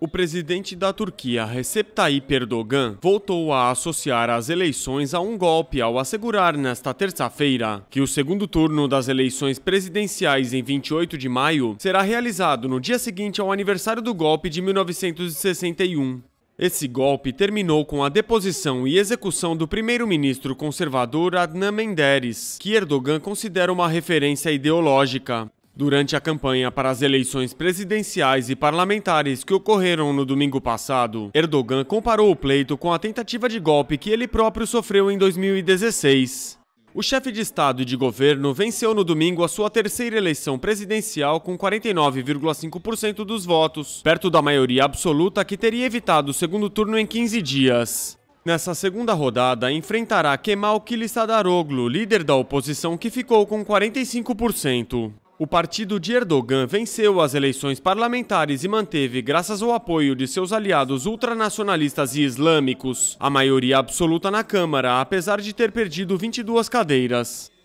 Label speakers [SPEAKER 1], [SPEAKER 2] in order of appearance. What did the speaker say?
[SPEAKER 1] O presidente da Turquia, Recep Tayyip Erdogan, voltou a associar as eleições a um golpe ao assegurar nesta terça-feira que o segundo turno das eleições presidenciais em 28 de maio será realizado no dia seguinte ao aniversário do golpe de 1961. Esse golpe terminou com a deposição e execução do primeiro-ministro conservador Adnan Menderes, que Erdogan considera uma referência ideológica. Durante a campanha para as eleições presidenciais e parlamentares que ocorreram no domingo passado, Erdogan comparou o pleito com a tentativa de golpe que ele próprio sofreu em 2016. O chefe de Estado e de governo venceu no domingo a sua terceira eleição presidencial com 49,5% dos votos, perto da maioria absoluta que teria evitado o segundo turno em 15 dias. Nessa segunda rodada, enfrentará Kemal Kılıçdaroğlu, líder da oposição que ficou com 45%. O partido de Erdogan venceu as eleições parlamentares e manteve, graças ao apoio de seus aliados ultranacionalistas e islâmicos, a maioria absoluta na Câmara, apesar de ter perdido 22 cadeiras.